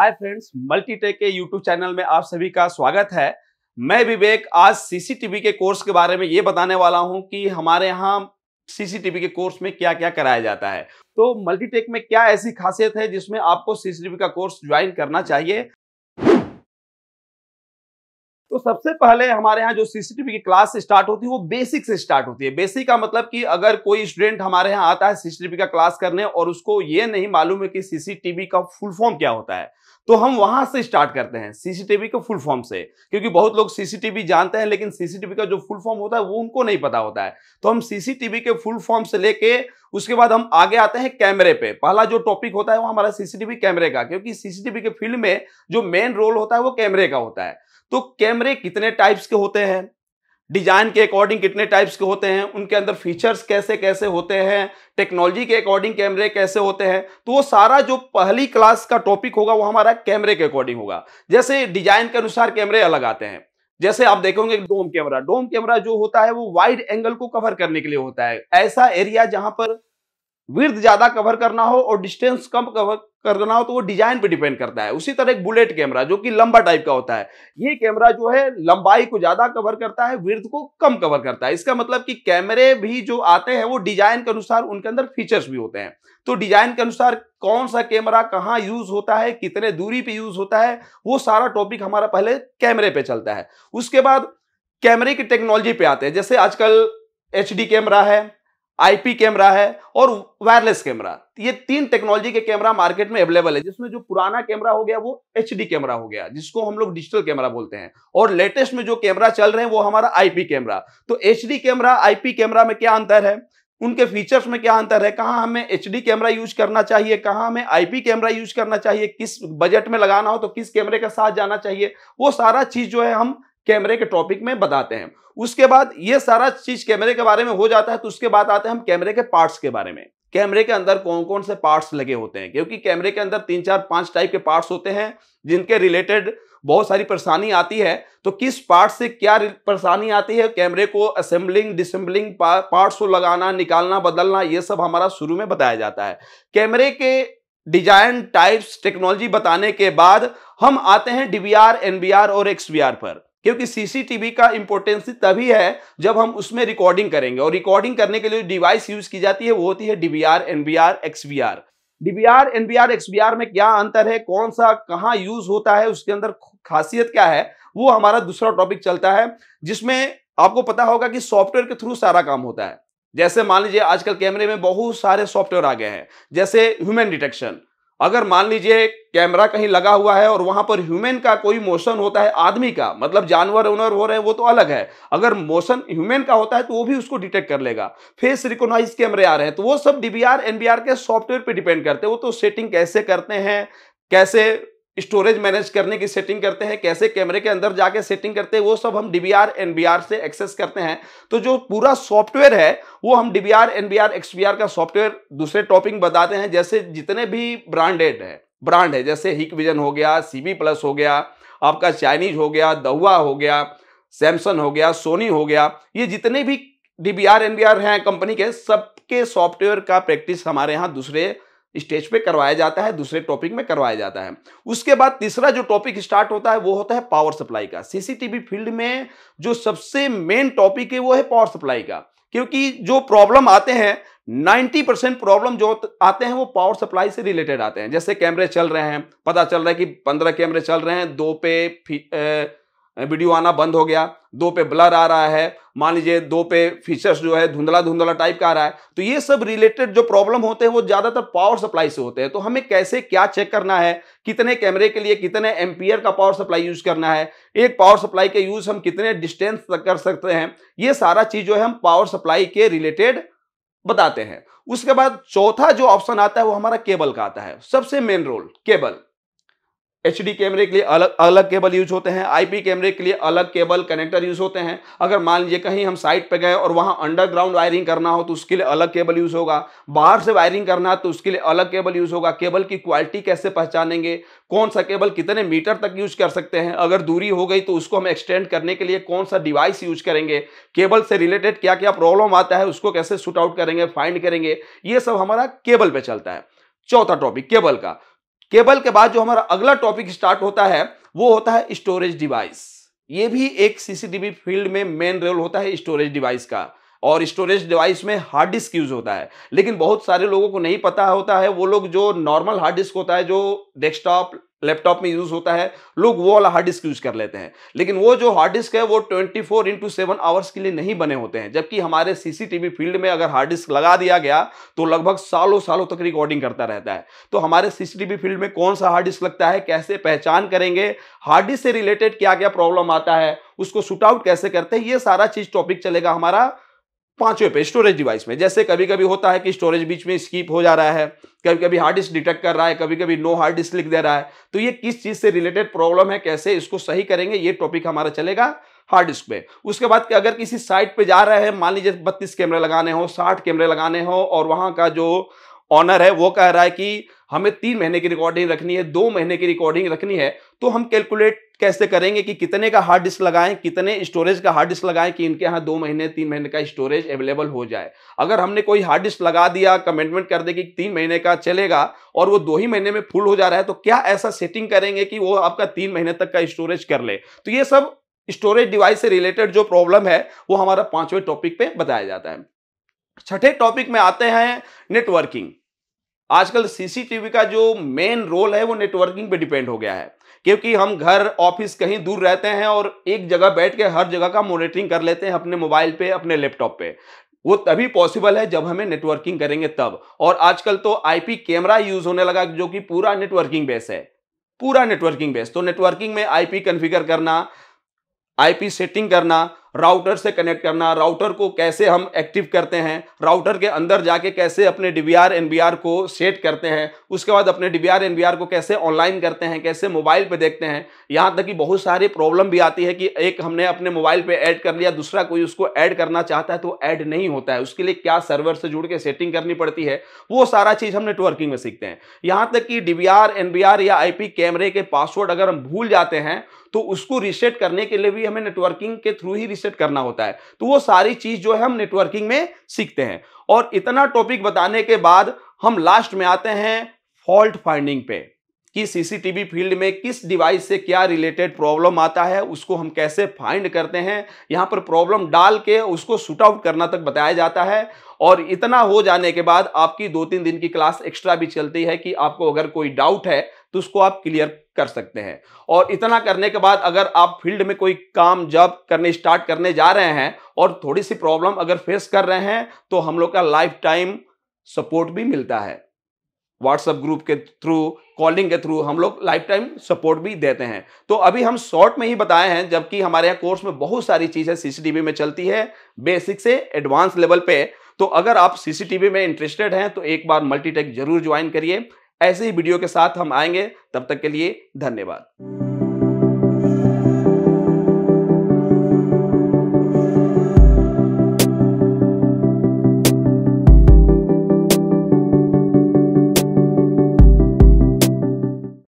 हाय friends Multitech के YouTube channel में आप सभी का स्वागत है मैं विवेक आज सीसीटीवी के कोर्स के बारे में ये बताने वाला हूं कि हमारे यहाँ सीसीटीवी के कोर्स में क्या क्या कराया जाता है तो मल्टीटेक में क्या ऐसी खासियत है जिसमें आपको सीसीटीवी का कोर्स ज्वाइन करना चाहिए तो सबसे पहले हमारे यहाँ जो सीसीटीवी की क्लास स्टार्ट होती है वो बेसिक से स्टार्ट होती है बेसिक का मतलब कि अगर कोई स्टूडेंट हमारे यहाँ आता है सीसीटीवी का क्लास करने और उसको ये नहीं मालूम है कि सीसीटीवी का फुल फॉर्म क्या होता है तो हम वहां से स्टार्ट करते हैं सीसीटीवी के फुल फॉर्म से क्योंकि बहुत लोग सीसीटीवी जानते हैं लेकिन सीसीटीवी का जो फुल फॉर्म होता है वो उनको नहीं पता होता है तो हम सीसीटीवी के फुल फॉर्म से लेके उसके बाद हम आगे आते हैं कैमरे पे पहला जो टॉपिक होता है वो हमारा सीसीटीवी कैमरे का क्योंकि सीसीटीवी के फील्ड में जो मेन रोल होता है वो कैमरे का होता है तो कैमरे कितने टाइप्स के होते हैं डिजाइन के अकॉर्डिंग कितने टाइप्स के होते हैं उनके अंदर फीचर्स कैसे कैसे होते हैं टेक्नोलॉजी के अकॉर्डिंग कैमरे कैसे होते हैं तो वो सारा जो पहली क्लास का टॉपिक होगा वो हमारा कैमरे के अकॉर्डिंग होगा जैसे डिजाइन के अनुसार कैमरे अलग आते हैं जैसे आप देखोगे डोम कैमरा डोम कैमरा जो होता है वो वाइड एंगल को कवर करने के लिए होता है ऐसा एरिया जहां पर वृद्ध ज्यादा कवर करना हो और डिस्टेंस कम कवर करना हो तो वो डिजाइन पे डिपेंड करता है उसी तरह एक बुलेट कैमरा जो कि लंबा टाइप का होता है ये कैमरा जो है लंबाई को ज्यादा कवर करता है वृद्ध को कम कवर करता है इसका मतलब कि कैमरे भी जो आते हैं वो डिजाइन के अनुसार उनके अंदर फीचर्स भी होते हैं तो डिजाइन के अनुसार कौन सा कैमरा कहाँ यूज होता है कितने दूरी पर यूज होता है वो सारा टॉपिक हमारा पहले कैमरे पे चलता है उसके बाद कैमरे की टेक्नोलॉजी पे आते हैं जैसे आजकल एच कैमरा है आईपी कैमरा है और वायरलेस कैमरा ये तीन टेक्नोलॉजी के कैमरा मार्केट में अवेलेबल है जिसमें जो पुराना कैमरा हो गया वो एच कैमरा हो गया जिसको हम लोग डिजिटल कैमरा बोलते हैं और लेटेस्ट में जो कैमरा चल रहे हैं वो हमारा आईपी कैमरा तो एच कैमरा आईपी कैमरा में क्या अंतर है उनके फीचर्स में क्या अंतर है कहाँ हमें एच कैमरा यूज करना चाहिए कहाँ हमें आईपी कैमरा यूज करना चाहिए किस बजट में लगाना हो तो किस कैमरे के साथ जाना चाहिए वो सारा चीज जो है हम कैमरे के टॉपिक में बताते हैं उसके बाद ये सारा चीज कैमरे के बारे में हो जाता है तो उसके बाद आते हैं हम कैमरे के पार्ट्स के बारे में कैमरे के अंदर कौन कौन से पार्ट्स लगे होते हैं क्योंकि कैमरे के अंदर तीन चार पांच टाइप के पार्ट्स होते हैं जिनके रिलेटेड बहुत सारी परेशानी आती है तो किस पार्ट से क्या परेशानी आती है कैमरे को असेंबलिंग डिसम्बलिंग पार्ट्स को लगाना निकालना बदलना ये सब हमारा शुरू में बताया जाता है कैमरे के डिजाइन टाइप्स टेक्नोलॉजी बताने के बाद हम आते हैं डीवीआर एनबीआर और एक्सवीआर पर क्योंकि सीसीटीवी का इंपोर्टेंस तभी है जब हम उसमें रिकॉर्डिंग करेंगे और रिकॉर्डिंग करने के लिए डिवाइस यूज की जाती है वो होती है DVR NVR XVR DVR NVR XVR में क्या अंतर है कौन सा कहाँ यूज होता है उसके अंदर खासियत क्या है वो हमारा दूसरा टॉपिक चलता है जिसमें आपको पता होगा कि सॉफ्टवेयर के थ्रू सारा काम होता है जैसे मान लीजिए आजकल कैमरे में बहुत सारे सॉफ्टवेयर आ गए हैं जैसे ह्यूमन डिटेक्शन अगर मान लीजिए कैमरा कहीं लगा हुआ है और वहां पर ह्यूमन का कोई मोशन होता है आदमी का मतलब जानवर उनर हो रहे हैं वो तो अलग है अगर मोशन ह्यूमन का होता है तो वो भी उसको डिटेक्ट कर लेगा फेस रिकोनाइज कैमरे आ रहे हैं तो वो सब डीबीआर एनबीआर के सॉफ्टवेयर पे डिपेंड करते हैं वो तो सेटिंग कैसे करते हैं कैसे स्टोरेज मैनेज करने की सेटिंग करते हैं कैसे कैमरे के अंदर जाके सेटिंग करते हैं वो सब हम डीबीआर एनबीआर से एक्सेस करते हैं तो जो पूरा सॉफ्टवेयर है वो हम डीबीआर एनबीआर आर का सॉफ्टवेयर दूसरे टॉपिक बताते हैं जैसे जितने भी ब्रांडेड है ब्रांड है जैसे हिक विजन हो गया सी प्लस हो गया आपका चाइनीज हो गया दहुआ हो गया सैमसंग हो गया सोनी हो गया ये जितने भी D V R N V R हैं कंपनी के सबके सॉफ्टवेयर का प्रैक्टिस हमारे यहाँ दूसरे स्टेज पे करवाया जाता है दूसरे टॉपिक में करवाया जाता है उसके बाद तीसरा जो टॉपिक स्टार्ट होता है वो होता है पावर सप्लाई का सीसीटीवी फील्ड में जो सबसे मेन टॉपिक है वो है पावर सप्लाई का क्योंकि जो प्रॉब्लम आते हैं 90 परसेंट प्रॉब्लम जो आते हैं वो पावर सप्लाई से रिलेटेड आते हैं जैसे कैमरे चल रहे हैं पता चल रहा है कि 15 कैमरे चल रहे हैं दो पे वीडियो आना बंद हो गया दो पे ब्लर आ रहा है मान लीजिए दो पे फीचर्स जो है धुंधला धुंधला टाइप का आ रहा है तो ये सब रिलेटेड जो प्रॉब्लम होते हैं वो ज़्यादातर पावर सप्लाई से होते हैं तो हमें कैसे क्या चेक करना है कितने कैमरे के लिए कितने एम्पियर का पावर सप्लाई यूज़ करना है एक पावर सप्लाई के यूज़ हम कितने डिस्टेंस तक कर सकते हैं ये सारा चीज़ जो है हम पावर सप्लाई के रिलेटेड बताते हैं उसके बाद चौथा जो ऑप्शन आता है वो हमारा केबल का आता है सबसे मेन रोल केबल एच कैमरे के लिए अलग अलग केबल यूज होते हैं आईपी कैमरे के लिए अलग केबल कनेक्टर यूज होते हैं अगर मान लीजिए कहीं हम साइट पे गए और वहाँ अंडरग्राउंड वायरिंग करना हो तो उसके लिए अलग केबल यूज होगा बाहर से वायरिंग करना है तो उसके लिए अलग केबल यूज होगा केबल की क्वालिटी कैसे पहचानेंगे कौन सा केबल कितने मीटर तक यूज कर सकते हैं अगर दूरी हो गई तो उसको हम एक्सटेंड करने के लिए कौन सा डिवाइस यूज करेंगे केबल से रिलेटेड क्या क्या प्रॉब्लम आता है उसको कैसे शूट आउट करेंगे फाइंड करेंगे ये सब हमारा केबल पर चलता है चौथा टॉपिक केबल का केबल के बाद जो हमारा अगला टॉपिक स्टार्ट होता है वो होता है स्टोरेज डिवाइस ये भी एक सीसीटीवी फील्ड में मेन रोल होता है स्टोरेज डिवाइस का और स्टोरेज डिवाइस में हार्ड डिस्क यूज होता है लेकिन बहुत सारे लोगों को नहीं पता होता है वो लोग जो नॉर्मल हार्ड डिस्क होता है जो डेस्कटॉप लैपटॉप में यूज होता है लोग वो वाला हार्ड डिस्क यूज कर लेते हैं लेकिन वो जो हार्ड डिस्क है वो 24 फोर इंटू सेवन आवर्स के लिए नहीं बने होते हैं जबकि हमारे सीसीटीवी फील्ड में अगर हार्ड डिस्क लगा दिया गया तो लगभग सालों सालों तक रिकॉर्डिंग करता रहता है तो हमारे सीसीटीवी फील्ड में कौन सा हार्ड डिस्क लगता है कैसे पहचान करेंगे हार्ड डिस्क से रिलेटेड क्या क्या प्रॉब्लम आता है उसको शूट आउट कैसे करते हैं ये सारा चीज टॉपिक चलेगा हमारा पांचवे पे स्टोरेज डिवाइस में जैसे कभी कभी होता है कि स्टोरेज बीच में स्कीप हो जा रहा है कभी कभी हार्ड डिस्क डिटेक्ट कर रहा है कभी कभी नो हार्ड डिस्क लिख दे रहा है तो ये किस चीज़ से रिलेटेड प्रॉब्लम है कैसे इसको सही करेंगे ये टॉपिक हमारा चलेगा हार्ड डिस्क पे उसके बाद कि अगर किसी साइट पे जा रहे हैं मान लीजिए बत्तीस कैमरे लगाने हो साठ कैमरे लगाने हो और वहाँ का जो ऑनर है वो कह रहा है कि हमें तीन महीने की रिकॉर्डिंग रखनी है दो महीने की रिकॉर्डिंग रखनी है तो हम कैलकुलेट कैसे करेंगे कि कितने का हार्ड डिस्क लगाएं कितने स्टोरेज का हार्ड डिस्क लगाएं कि इनके यहाँ दो महीने तीन महीने का स्टोरेज अवेलेबल हो जाए अगर हमने कोई हार्ड डिस्क लगा दिया कमेंटमेंट कर दे कि तीन महीने का चलेगा और वो दो ही महीने में फुल हो जा रहा है तो क्या ऐसा सेटिंग करेंगे कि वो आपका तीन महीने तक का स्टोरेज कर ले तो ये सब स्टोरेज डिवाइस से रिलेटेड जो प्रॉब्लम है वो हमारा पांचवें टॉपिक पे बताया जाता है छठे टॉपिक में आते हैं नेटवर्किंग आजकल सीसीटीवी का जो मेन रोल है वो नेटवर्किंग पे डिपेंड हो गया है क्योंकि हम घर ऑफिस कहीं दूर रहते हैं और एक जगह बैठ के हर जगह का मॉनिटरिंग कर लेते हैं अपने मोबाइल पे अपने लैपटॉप पे वो तभी पॉसिबल है जब हमें नेटवर्किंग करेंगे तब और आजकल तो आईपी कैमरा यूज होने लगा जो कि पूरा नेटवर्किंग बेस है पूरा नेटवर्किंग बेस तो नेटवर्किंग में आईपी कॉन्फ़िगर करना आईपी सेटिंग करना राउटर से कनेक्ट करना राउटर को कैसे हम एक्टिव करते हैं राउटर के अंदर जाके कैसे अपने डी बी को सेट करते हैं उसके बाद अपने डी बी को कैसे ऑनलाइन करते हैं कैसे मोबाइल पे देखते हैं यहाँ तक कि बहुत सारी प्रॉब्लम भी आती है कि एक हमने अपने मोबाइल पे ऐड कर लिया दूसरा कोई उसको ऐड करना चाहता है तो ऐड नहीं होता है उसके लिए क्या सर्वर से जुड़ के सेटिंग करनी पड़ती है वो सारा चीज़ हम नेटवर्किंग में सीखते हैं यहाँ तक कि डी बी या आई कैमरे के पासवर्ड अगर हम भूल जाते हैं तो उसको रिसेट करने के लिए भी हमें नेटवर्किंग के थ्रू ही रिसेट करना होता है तो वो सारी चीज जो है हम नेटवर्किंग में सीखते हैं और इतना टॉपिक बताने के बाद हम लास्ट में आते हैं फॉल्ट फाइंडिंग पे कि सीसीटीवी फील्ड में किस डिवाइस से क्या रिलेटेड प्रॉब्लम आता है उसको हम कैसे फाइंड करते हैं यहां पर प्रॉब्लम डाल के उसको शूट आउट करना तक बताया जाता है और इतना हो जाने के बाद आपकी दो तीन दिन की क्लास एक्स्ट्रा भी चलती है कि आपको अगर कोई डाउट है तो उसको आप क्लियर कर सकते हैं और इतना करने के बाद अगर आप फील्ड में कोई काम जॉब करने स्टार्ट करने जा रहे हैं और थोड़ी सी प्रॉब्लम अगर फेस कर रहे हैं तो हम लोग का लाइफ टाइम सपोर्ट भी मिलता है व्हाट्सएप ग्रुप के थ्रू कॉलिंग के थ्रू हम लोग लाइफ टाइम सपोर्ट भी देते हैं तो अभी हम शॉर्ट में ही बताए हैं जबकि हमारे यहाँ कोर्स में बहुत सारी चीज़ें सीसीटीवी में चलती है बेसिक से एडवांस लेवल पे तो अगर आप सीसीटीवी में इंटरेस्टेड हैं तो एक बार मल्टीटेक जरूर ज्वाइन करिए ऐसे ही वीडियो के साथ हम आएंगे तब तक के लिए धन्यवाद